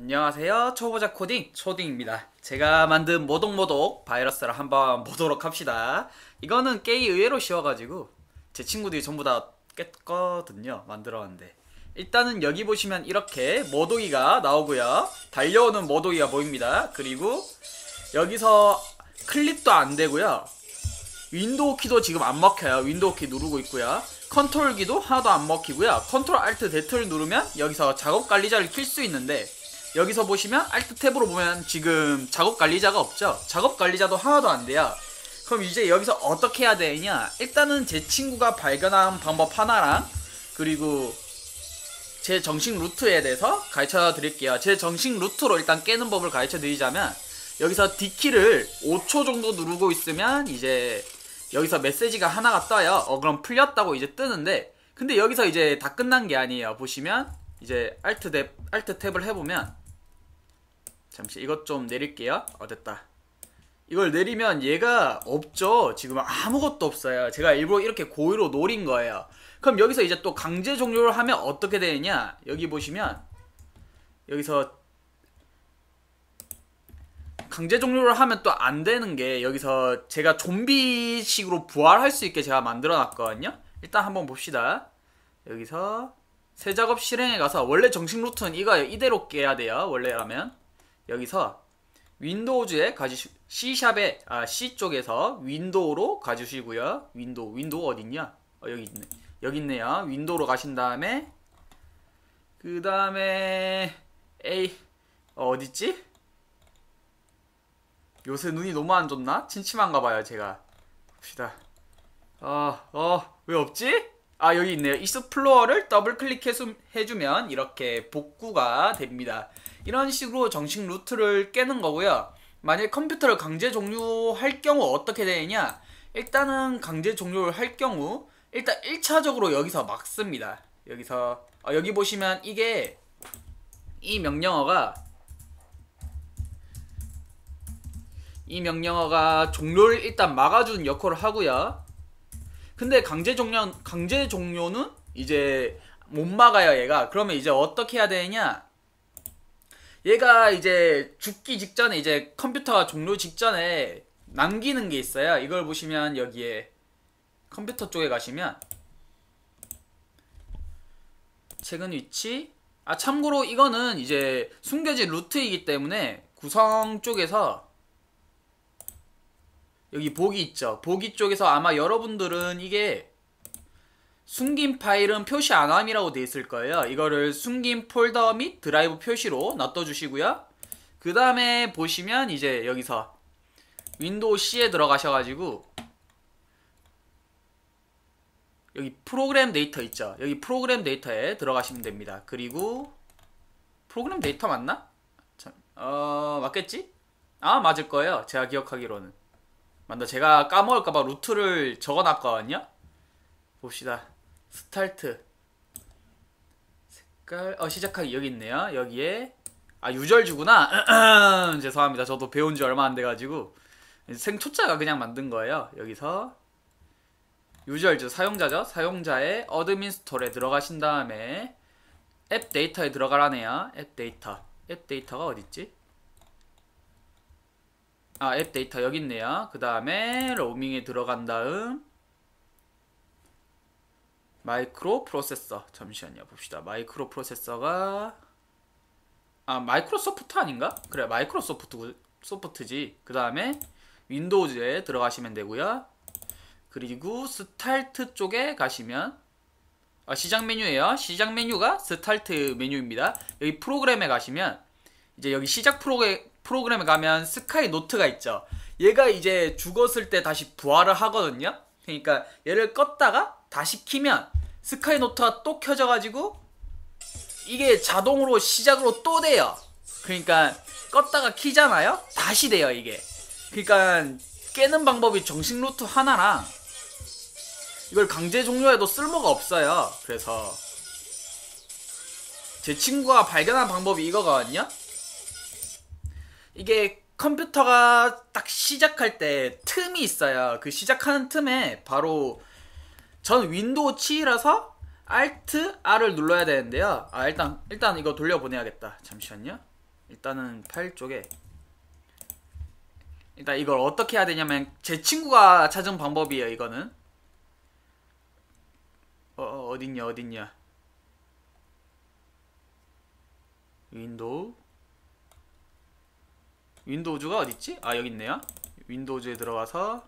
안녕하세요 초보자 코딩 초딩입니다 제가 만든 모독모독 바이러스를 한번 보도록 합시다 이거는 게임 의외로 쉬워가지고 제 친구들이 전부 다 깼거든요 만들었는데 어 일단은 여기 보시면 이렇게 모독이가 나오고요 달려오는 모독이가 보입니다 그리고 여기서 클릭도 안되고요 윈도우 키도 지금 안 먹혀요 윈도우 키 누르고 있고요 컨트롤 키도 하나도 안 먹히고요 컨트롤 알트 대트를 누르면 여기서 작업 관리자를 킬 수 있는데 여기서 보시면 Alt 탭으로 보면 지금 작업 관리자가 없죠 작업 관리자도 하나도 안 돼요 그럼 이제 여기서 어떻게 해야 되냐 일단은 제 친구가 발견한 방법 하나랑 그리고 제 정식 루트에 대해서 가르쳐 드릴게요 제 정식 루트로 일단 깨는 법을 가르쳐 드리자면 여기서 D키를 5초 정도 누르고 있으면 이제 여기서 메시지가 하나가 떠요 어 그럼 풀렸다고 이제 뜨는데 근데 여기서 이제 다 끝난 게 아니에요 보시면 이제 알트 탭, a l 탭을 해보면 잠시 이것 좀 내릴게요. 어 됐다. 이걸 내리면 얘가 없죠. 지금 아무것도 없어요. 제가 일부러 이렇게 고의로 노린 거예요. 그럼 여기서 이제 또 강제 종료를 하면 어떻게 되느냐? 여기 보시면 여기서 강제 종료를 하면 또 안 되는 게 여기서 제가 좀비식으로 부활할 수 있게 제가 만들어 놨거든요. 일단 한번 봅시다. 여기서 새 작업 실행에 가서 원래 정식 루트는 이거예요. 이대로 깨야 돼요. 원래라면. 여기서 윈도우즈에 가주 C샵에 아 C 쪽에서 윈도우로 가주시고요. 윈도우 윈도우 어딨냐? 어, 여기 있네. 여기 있네요. 윈도우로 가신 다음에 그 다음에 A 어, 어딨지? 요새 눈이 너무 안 좋나? 침침한가 봐요 제가 봅시다 어어왜 없지? 아 여기 있네요 익스플로어를 더블 클릭해주면 이렇게 복구가 됩니다 이런 식으로 정식 루트를 깨는 거고요 만약 에 컴퓨터를 강제 종료할 경우 어떻게 되느냐 일단은 강제 종료를 할 경우 일단 1차적으로 여기서 막습니다 여기서 어, 여기 보시면 이게 이 명령어가 이 명령어가 종료를 일단 막아주는 역할을 하고요 근데 강제 종료 강제 종료는 이제 못 막아요 얘가 그러면 이제 어떻게 해야 되냐 얘가 이제 죽기 직전에 이제 컴퓨터가 종료 직전에 남기는 게 있어요 이걸 보시면 여기에 컴퓨터 쪽에 가시면 최근 위치 아 참고로 이거는 이제 숨겨진 루트이기 때문에 구성 쪽에서 여기 보기 있죠. 보기 쪽에서 아마 여러분들은 이게 숨긴 파일은 표시 안함이라고 돼 있을 거예요. 이거를 숨긴 폴더 및 드라이브 표시로 놔둬 주시고요. 그 다음에 보시면 이제 여기서 윈도우 C에 들어가셔가지고 여기 프로그램 데이터 있죠. 여기 프로그램 데이터에 들어가시면 됩니다. 그리고 프로그램 데이터 맞나? 참, 어 맞겠지? 아 맞을 거예요. 제가 기억하기로는 맞다 제가 까먹을까봐 루트를 적어놨거든요 봅시다 스타트 색깔 어 시작하기 여기 있네요 여기에 아 유절주구나 죄송합니다 저도 배운 지 얼마 안 돼가지고 생초자가 그냥 만든 거예요 여기서 유저즈 사용자죠 사용자의 어드민스톨에 들어가신 다음에 앱 데이터에 들어가라네요 앱 데이터 앱 데이터가 어딨지 아, 앱 데이터 여기 있네요. 그 다음에 로밍에 들어간 다음 마이크로 프로세서 잠시만요. 봅시다. 마이크로 프로세서가 아, 마이크로소프트 아닌가? 그래, 마이크로소프트 소프트지. 그 다음에 윈도우즈에 들어가시면 되고요. 그리고 스타트 쪽에 가시면 아, 시작 메뉴예요. 시작 메뉴가 스타트 메뉴입니다. 여기 프로그램에 가시면 이제 여기 시작 프로그램 프로그램에 가면 스카이 노트가 있죠. 얘가 이제 죽었을 때 다시 부활을 하거든요. 그러니까 얘를 껐다가 다시 키면 스카이 노트가 또 켜져가지고 이게 자동으로 시작으로 또 돼요. 그러니까 껐다가 키잖아요. 다시 돼요 이게. 그러니까 깨는 방법이 정식 노트 하나랑 이걸 강제 종료해도 쓸모가 없어요. 그래서 제 친구가 발견한 방법이 이거거든요. 이게 컴퓨터가 딱 시작할 때 틈이 있어요. 그 시작하는 틈에 바로 전 윈도우 7이라서 Alt R을 눌러야 되는데요. 아 일단 일단 이거 돌려보내야겠다. 잠시만요. 일단은 8 쪽에 일단 이걸 어떻게 해야 되냐면 제 친구가 찾은 방법이에요. 이거는 어, 어 어딨냐 어딨냐 윈도우 윈도우즈가 어딨지? 아 여기 있네요 윈도우즈에 들어가서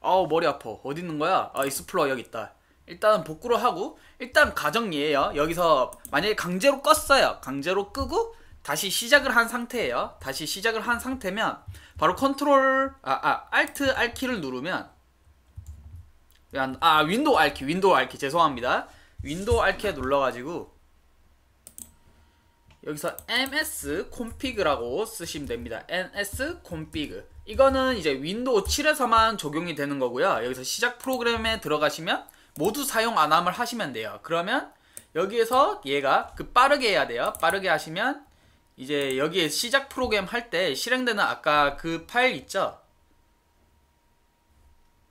아우 머리 아파 어디 있는 거야? 아 익스플로어 여기 있다 일단 복구를 하고 일단 가정이에요 여기서 만약에 강제로 껐어요 강제로 끄고 다시 시작을 한 상태예요 다시 시작을 한 상태면 바로 컨트롤 아, 아 알트 알키를 누르면 아 윈도우 알키 윈도우 알키 죄송합니다 윈도우 알키 눌러가지고 여기서 ms 콤피그라고 쓰시면 됩니다. ns 콤피그 이거는 이제 윈도우 7에서만 적용이 되는 거고요. 여기서 시작 프로그램에 들어가시면 모두 사용 안함을 하시면 돼요. 그러면 여기에서 얘가 그 빠르게 해야 돼요. 빠르게 하시면 이제 여기에 시작 프로그램 할 때 실행되는 아까 그 파일 있죠?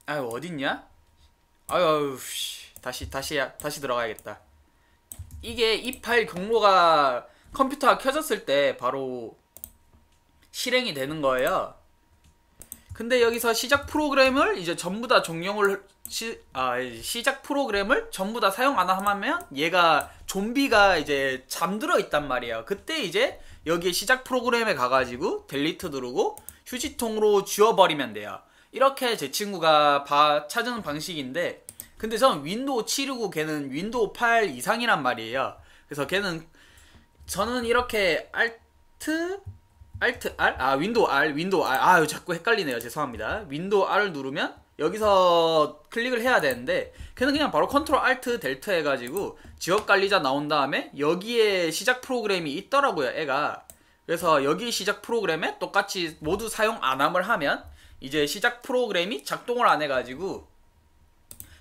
아유 어딨냐? 아유 아유 다시 다시 다시 들어가야겠다. 이게 이 파일 경로가 컴퓨터가 켜졌을 때 바로 실행이 되는 거예요. 근데 여기서 시작 프로그램을 이제 전부 다 종용을 시, 아, 시작 프로그램을 전부 다 사용 안 하면 얘가 좀비가 이제 잠들어 있단 말이에요 그때 이제 여기 에 시작 프로그램에 가가지고 델리트 누르고 휴지통으로 지워버리면 돼요. 이렇게 제 친구가 바, 찾은 방식인데 근데 전 윈도우 7이고 걔는 윈도우 8 이상이란 말이에요. 그래서 걔는 저는 이렇게 알트 알트 R 아 윈도우 R 윈도우 R 아유 자꾸 헷갈리네요. 죄송합니다. 윈도우 R을 누르면 여기서 클릭을 해야 되는데 걔는 그냥 바로 컨트롤 알트 델트 해 가지고 지역 관리자 나온 다음에 여기에 시작 프로그램이 있더라고요, 애가. 그래서 여기 시작 프로그램에 똑같이 모두 사용 안함을 하면 이제 시작 프로그램이 작동을 안 해가지고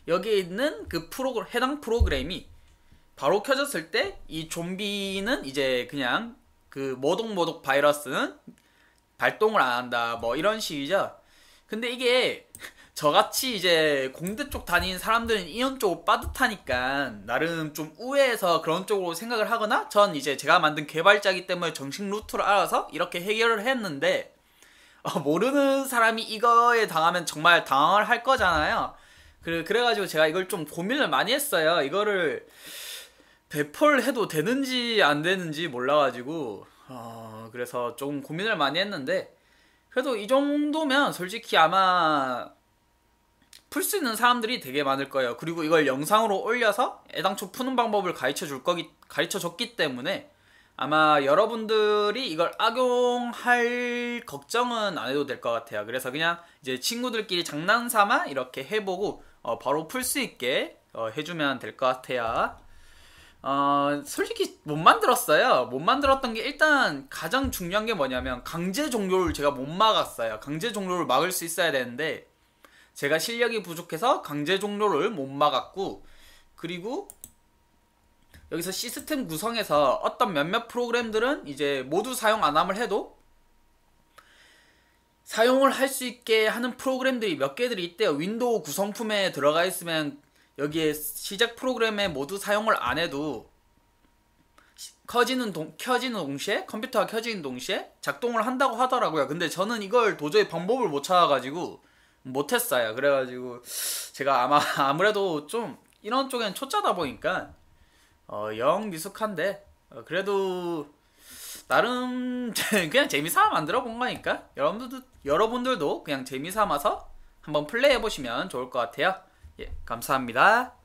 여기에 있는 그 프로그램 해당 프로그램이 바로 켜졌을 때 이 좀비는 이제 그냥 그 모독모독 바이러스는 발동을 안 한다 뭐 이런 식이죠. 근데 이게 저같이 이제 공대 쪽 다니는 사람들은 이런 쪽으로 빠듯하니까 나름 좀 우회해서 그런 쪽으로 생각을 하거나 전 이제 제가 만든 개발자기 때문에 정식 루트를 알아서 이렇게 해결을 했는데 어, 모르는 사람이 이거에 당하면 정말 당황을 할 거잖아요. 그래, 그래가지고 제가 이걸 좀 고민을 많이 했어요. 이거를 배포를 해도 되는지 안 되는지 몰라가지고 어, 그래서 좀 고민을 많이 했는데 그래도 이 정도면 솔직히 아마 풀 수 있는 사람들이 되게 많을 거예요. 그리고 이걸 영상으로 올려서 애당초 푸는 방법을 가르쳐 줄 거기 가르쳐 줬기 때문에 아마 여러분들이 이걸 악용할 걱정은 안 해도 될 것 같아요. 그래서 그냥 이제 친구들끼리 장난삼아 이렇게 해보고 어, 바로 풀 수 있게 어, 해주면 될 것 같아요. 어, 솔직히 못 만들었어요. 못 만들었던 게 일단 가장 중요한 게 뭐냐면 강제 종료를 제가 못 막았어요. 강제 종료를 막을 수 있어야 되는데 제가 실력이 부족해서 강제 종료를 못 막았고 그리고 여기서 시스템 구성에서 어떤 몇몇 프로그램들은 이제 모두 사용 안 함을 해도 사용을 할 수 있게 하는 프로그램들이 몇 개들이 있대요. 윈도우 구성품에 들어가 있으면 여기에 시작 프로그램에 모두 사용을 안 해도 켜지는 동, 켜지는 동시에 컴퓨터가 켜지는 동시에 작동을 한다고 하더라고요. 근데 저는 이걸 도저히 방법을 못 찾아가지고 못했어요. 그래가지고 제가 아마 아무래도 좀 이런 쪽엔 초짜다 보니까 어, 영 미숙한데 어, 그래도 나름 그냥 재미삼아 만들어 본 거니까 여러분들도 여러분들도 그냥 재미 삼아서 한번 플레이해 보시면 좋을 것 같아요. 예, 감사합니다.